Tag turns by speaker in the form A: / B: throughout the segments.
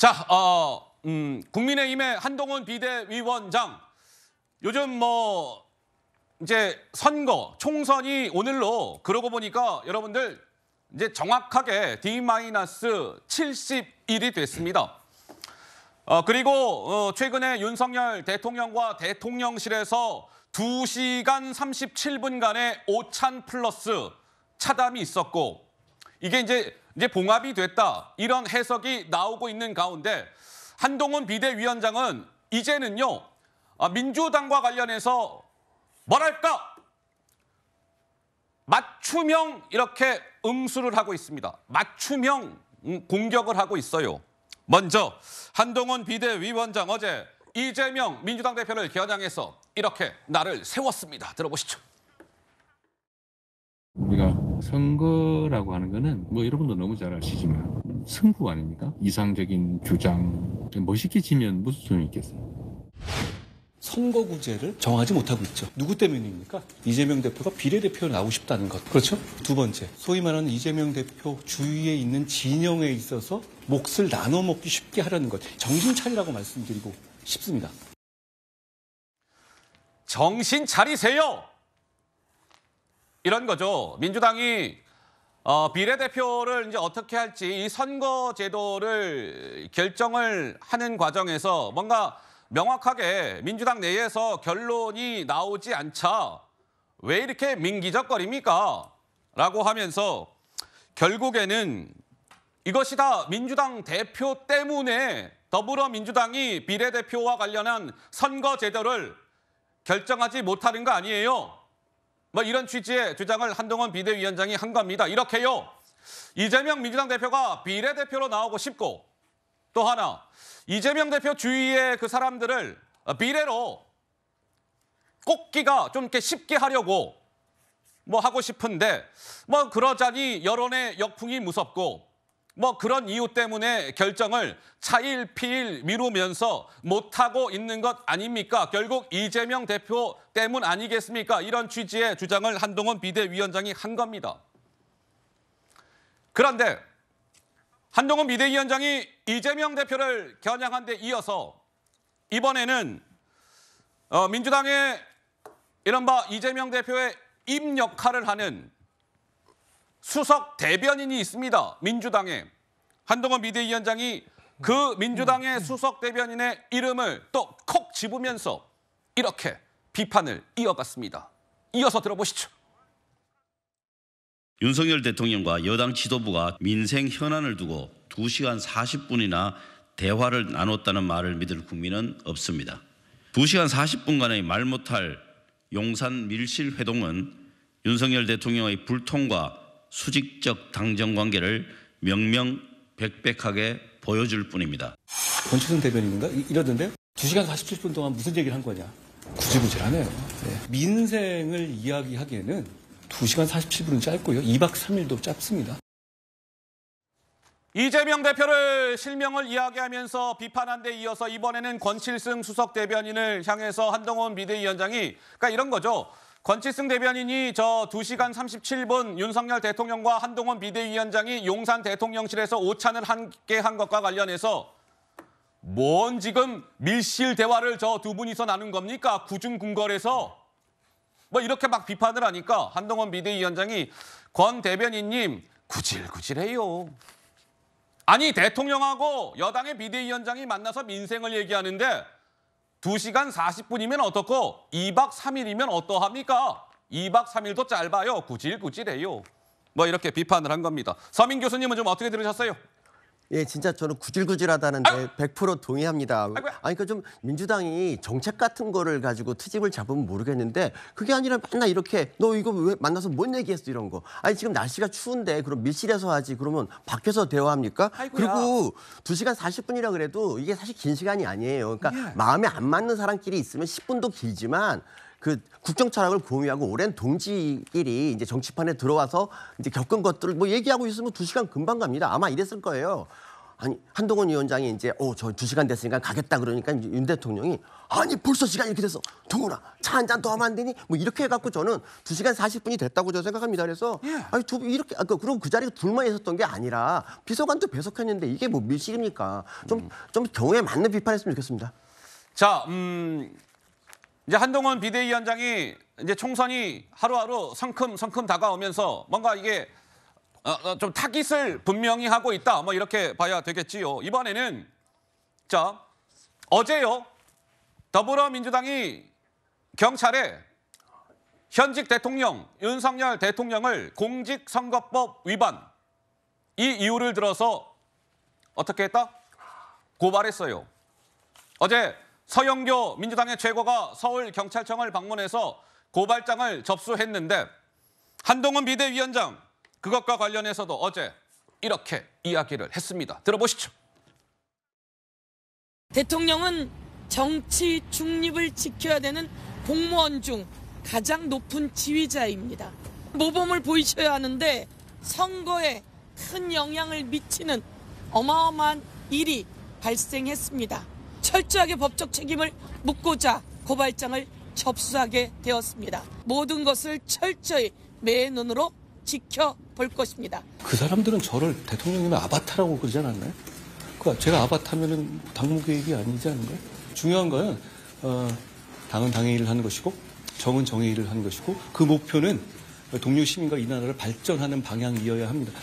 A: 자, 어, 음, 국민의힘의 한동훈 비대위원장. 요즘 뭐 이제 선거, 총선이 오늘로 그러고 보니까 여러분들 이제 정확하게 d 7 0이 됐습니다. 어, 그리고 어, 최근에 윤석열 대통령과 대통령실에서 2시간 37분간의 오찬 플러스 차담이 있었고 이게 이제 이제 봉합이 됐다 이런 해석이 나오고 있는 가운데 한동훈 비대위원장은 이제는요 어, 민주당과 관련해서 뭐랄까 맞춤형 이렇게 응수를 하고 있습니다. 맞춤형 음, 공격을 하고 있어요. 먼저 한동훈 비대위원장 어제 이재명 민주당 대표를 겨냥해서 이렇게 나를 세웠습니다. 들어보시죠. 선거라고 하는 거는 뭐 여러분도 너무 잘 아시지만 승부 아닙니까? 이상적인 주장 멋있게 지면 무슨 소용이 있겠어요? 선거구제를 정하지 못하고 있죠. 누구 때문입니까? 이재명 대표가 비례대표로 나오고 싶다는 것. 그렇죠? 두 번째, 소위 말하는 이재명 대표 주위에 있는 진영에 있어서 몫을 나눠 먹기 쉽게 하려는 것. 정신 차리라고 말씀드리고 싶습니다. 정신 차리세요! 이런 거죠. 민주당이 어, 비례대표를 이제 어떻게 할지 이 선거제도를 결정을 하는 과정에서 뭔가 명확하게 민주당 내에서 결론이 나오지 않자 왜 이렇게 민기적거립니까? 라고 하면서 결국에는 이것이 다 민주당 대표 때문에 더불어민주당이 비례대표와 관련한 선거제도를 결정하지 못하는 거 아니에요? 뭐 이런 취지의 주장을 한동훈 비대위원장이 한 겁니다. 이렇게요. 이재명 민주당 대표가 비례대표로 나오고 싶고 또 하나 이재명 대표 주위의 그 사람들을 비례로 꽂기가 좀 이렇게 쉽게 하려고 뭐 하고 싶은데 뭐 그러자니 여론의 역풍이 무섭고 뭐 그런 이유 때문에 결정을 차일 피일 미루면서 못하고 있는 것 아닙니까? 결국 이재명 대표 때문 아니겠습니까? 이런 취지의 주장을 한동훈 비대위원장이 한 겁니다. 그런데 한동훈 비대위원장이 이재명 대표를 겨냥한 데 이어서 이번에는 어, 민주당의 이른바 이재명 대표의 입 역할을 하는 수석 대변인이 있습니다. 민주당에. 한동훈 비대위원장이 그 민주당의 수석 대변인의 이름을 또 콕 집으면서 이렇게 비판을 이어갔습니다. 이어서 들어보시죠.
B: 윤석열 대통령과 여당 지도부가 민생 현안을 두고 2시간 40분이나 대화를 나눴다는 말을 믿을 국민은 없습니다. 2시간 40분간의 말 못할 용산 밀실 회동은 윤석열
A: 대통령의 불통과 수직적 당정 관계를 명명백백하게 보여줄 뿐입니다. 권충성 대변인인가 이러던데요. 2시간 47분 동안 무슨 얘기를 한 거냐. 구질구질하네요. 네. 민생을 이야기하기에는 2시간 47분은 짧고요. 2박 3일도 짧습니다. 이재명 대표를 실명을 이야기하면서 비판한 데 이어서 이번에는 권칠승 수석 대변인을 향해서 한동훈 비대위원장이 그러니까 이런 거죠. 권치승 대변인이 저 2시간 37분 윤석열 대통령과 한동훈 비대위원장이 용산 대통령실에서 오찬을 함께 한 것과 관련해서 뭔 지금 밀실 대화를 저 두 분이서 나눈 겁니까? 구중궁궐에서 뭐 이렇게 막 비판을 하니까 한동훈 비대위원장이 권 대변인님 구질구질해요. 아니 대통령하고 여당의 비대위원장이 만나서 민생을 얘기하는데 2시간 40분이면 어떻고 2박 3일이면 어떠합니까? 2박 3일도 짧아요. 구질구질해요. 뭐 이렇게 비판을 한 겁니다. 서민 교수님은 좀 어떻게 들으셨어요?
B: 예, 진짜 저는 구질구질하다는데 아! 100% 동의합니다. 아니, 그러니까 좀 민주당이 정책 같은 거를 가지고 트집을 잡으면 모르겠는데 그게 아니라 맨날 이렇게 너 이거 왜 만나서 뭔 얘기했어 이런 거. 아니, 지금 날씨가 추운데 그럼 밀실에서 하지 그러면 밖에서 대화합니까? 아이고야. 그리고 2시간 40분이라 그래도 이게 사실 긴 시간이 아니에요. 그러니까 예. 마음에 안 맞는 사람끼리 있으면 10분도 길지만 그 국정 철학을 공유하고 오랜 동지끼리 이제 정치판에 들어와서 이제 겪은 것들을 뭐 얘기하고 있으면 두 시간 금방 갑니다. 아마 이랬을 거예요. 아니 한동훈 위원장이 이제 어 저 두 시간 됐으니까 가겠다 그러니까 윤 대통령이 아니 벌써 시간 이렇게 됐어 동훈아 차 한 잔 더 하면 안 되니 뭐 이렇게 해갖고 저는 두 시간 사십 분이 됐다고 저 생각합니다 그래서 예. 아니 두 이렇게 아까 그, 그럼 그 자리에 둘만 있었던 게 아니라 비서관도 배석했는데 이게 뭐 밀실입니까 좀좀 음. 좀 경우에 맞는 비판했으면 좋겠습니다. 자, 음,
A: 이제 한동훈 비대위원장이 이제 총선이 하루하루 성큼성큼 다가오면서 뭔가 이게 어, 어, 좀 타깃을 분명히 하고 있다. 뭐 이렇게 봐야 되겠지요. 이번에는 자 어제요 더불어민주당이 경찰에 현직 대통령 윤석열 대통령을 공직선거법 위반 이 이유를 들어서 어떻게 했다? 고발했어요. 어제 서영교 민주당의 최고가 서울경찰청을 방문해서 고발장을 접수했는데 한동훈 비대위원장 그것과 관련해서도 어제 이렇게 이야기를 했습니다. 들어보시죠. 대통령은 정치 중립을 지켜야 되는 공무원 중 가장 높은 지휘자입니다. 모범을 보이셔야 하는데 선거에 큰 영향을 미치는 어마어마한 일이 발생했습니다. 철저하게 법적 책임을 묻고자 고발장을 접수하게 되었습니다. 모든 것을 철저히 매의 눈으로 지켜볼 것입니다. 그 사람들은 저를 대통령님의 아바타라고 그러지 않았나요? 그러니까 제가 아바타면 당무 계획이 아니지 않은가요? 중요한 건 어, 당은 당의 일을 하는 것이고 정은 정의 일을 하는 것이고 그 목표는 동료
B: 시민과 이 나라를 발전하는 방향이어야 합니다.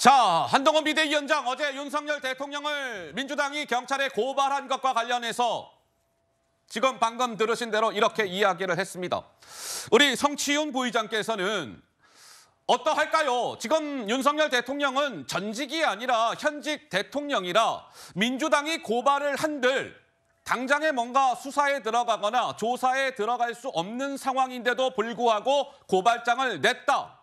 A: 자, 한동훈 비대위원장 어제 윤석열 대통령을 민주당이 경찰에 고발한 것과 관련해서 지금 방금 들으신 대로 이렇게 이야기를 했습니다. 우리 성치윤 부의장께서는 어떠할까요? 지금 윤석열 대통령은 전직이 아니라 현직 대통령이라 민주당이 고발을 한들 당장에 뭔가 수사에 들어가거나 조사에 들어갈 수 없는 상황인데도 불구하고 고발장을 냈다.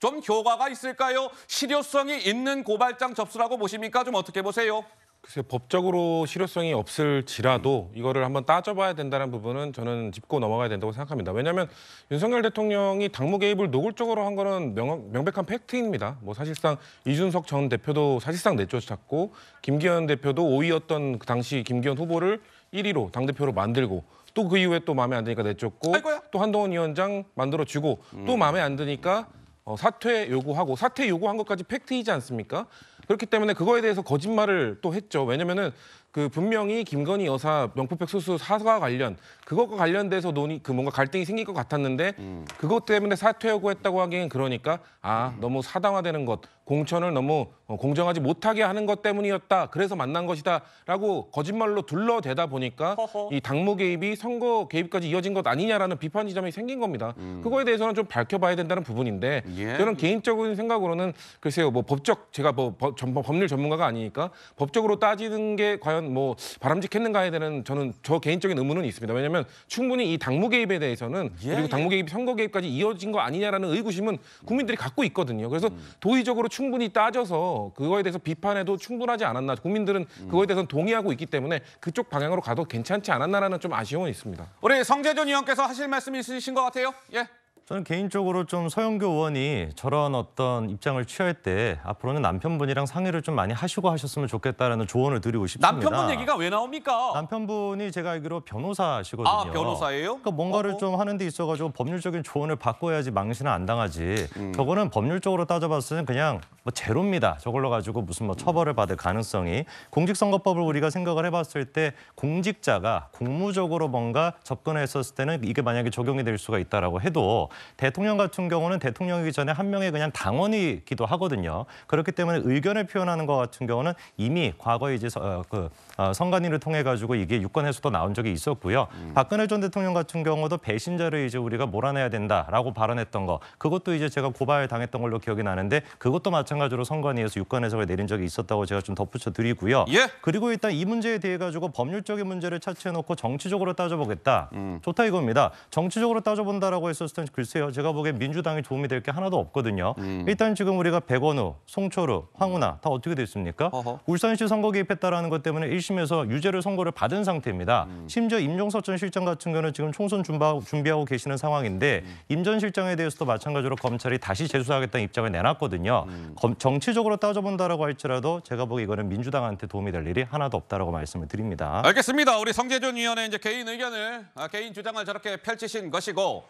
A: 좀 효과가 있을까요? 실효성이 있는 고발장 접수라고 보십니까? 좀 어떻게 보세요?
C: 글쎄 법적으로 실효성이 없을지라도 이거를 한번 따져봐야 된다는 부분은 저는 짚고 넘어가야 된다고 생각합니다. 왜냐하면 윤석열 대통령이 당무 개입을 노골적으로 한 거는 명, 명백한 팩트입니다. 뭐 사실상 이준석 전 대표도 사실상 내쫓았고 김기현 대표도 5위였던 그 당시 김기현 후보를 1위로 당대표로 만들고 또 그 이후에 또 마음에 안 드니까 내쫓고 또 한동훈 위원장 만들어주고 또 음. 마음에 안 드니까 어, 사퇴 요구하고 사퇴 요구한 것까지 팩트이지 않습니까? 그렇기 때문에 그거에 대해서 거짓말을 또 했죠. 왜냐면은 그 분명히 김건희 여사 명품백 수수 사과 관련 그것과 관련돼서 논의 그 뭔가 갈등이 생길 것 같았는데 음. 그것 때문에 사퇴 요구했다고 하기엔 그러니까 아 너무 사당화되는 것 공천을 너무 어, 공정하지 못하게 하는 것 때문이었다 그래서 만난 것이다라고 거짓말로 둘러대다 보니까 허허. 이 당무 개입이 선거 개입까지 이어진 것 아니냐라는 비판 지점이 생긴 겁니다. 음. 그거에 대해서는 좀 밝혀봐야 된다는 부분인데 예. 저는 개인적인 생각으로는 글쎄요 뭐 법적 제가 뭐 법, 법률 전문가가 아니니까 법적으로 따지는 게 과연 과연 뭐 바람직했는가에 대한 저는 저 개인적인 의문은 있습니다. 왜냐하면 충분히 이 당무 개입에 대해서는 예, 그리고 당무 예. 개입 선거 개입까지 이어진 거 아니냐라는 의구심은 국민들이 갖고 있거든요. 그래서 음. 도의적으로 충분히 따져서 그거에 대해서 비판해도 충분하지 않았나. 국민들은 음. 그거에 대해서 는 동의하고 있기 때문에 그쪽 방향으로 가도 괜찮지 않았나라는 좀 아쉬움은
B: 있습니다.
A: 우리 성재준 의원께서 하실 말씀이 있으신 것 같아요. 예.
B: 저는 개인적으로 좀 서영교 의원이 저런 어떤 입장을 취할 때 앞으로는 남편분이랑 상의를 좀 많이 하시고 하셨으면 좋겠다라는 조언을 드리고 싶습니다. 남편분 얘기가 왜 나옵니까? 남편분이 제가 알기로 변호사시거든요. 아, 변호사예요? 그러니까 뭔가를 어허. 어. 좀 하는 데 있어가지고 법률적인 조언을 바꿔야지 망신을 안 당하지. 음. 저거는 법률적으로 따져봤을 때는 그냥 뭐 제로입니다. 저걸로 가지고 무슨 뭐 처벌을 받을 가능성이. 공직선거법을 우리가 생각을 해봤을 때 공직자가 공무적으로 뭔가 접근했었을 때는 이게 만약에 적용이 될 수가 있다라고 해도 대통령 같은 경우는 대통령이기 전에 한 명의 그냥 당원이기도 하거든요. 그렇기 때문에 의견을 표현하는 것 같은 경우는 이미 과거에 이제 어, 그 어, 선관위를 통해 가지고 이게 유권 해서도 나온 적이 있었고요. 음. 박근혜 전 대통령 같은 경우도 배신자를 이제 우리가 몰아내야 된다라고 발언했던 거 그것도 이제 제가 고발 당했던 걸로 기억이 나는데 그것도 마찬가지로 선관위에서 유권 해석을 내린 적이 있었다고 제가 좀 덧붙여 드리고요. 예. 그리고 일단 이 문제에 대해 가지고 법률적인 문제를 차치해 놓고 정치적으로 따져보겠다. 음. 좋다 이겁니다. 정치적으로 따져본다라고 했었을 때 글쎄요. 제가 보기엔 민주당이 도움이 될 게 하나도 없거든요. 음. 일단 지금 우리가 백원우, 송철우, 황운하 다 어떻게 됐습니까? 어허. 울산시 선거 개입했다라는 것 때문에 1심에서 유죄를 선고를 받은 상태입니다. 음. 심지어 임종석 전 실장 같은 경우는 지금 총선 준비하고 계시는 상황인데 음. 임전 실장에 대해서도 마찬가지로 검찰이 다시 재수하겠다는 입장을 내놨거든요. 음. 검, 정치적으로 따져본다라고 할지라도 제가 보기 이거는 민주당한테 도움이 될 일이 하나도 없다라고 말씀을 드립니다.
A: 알겠습니다. 우리 성재준 위원의 이제 개인 의견을 아, 개인 주장을 저렇게 펼치신 것이고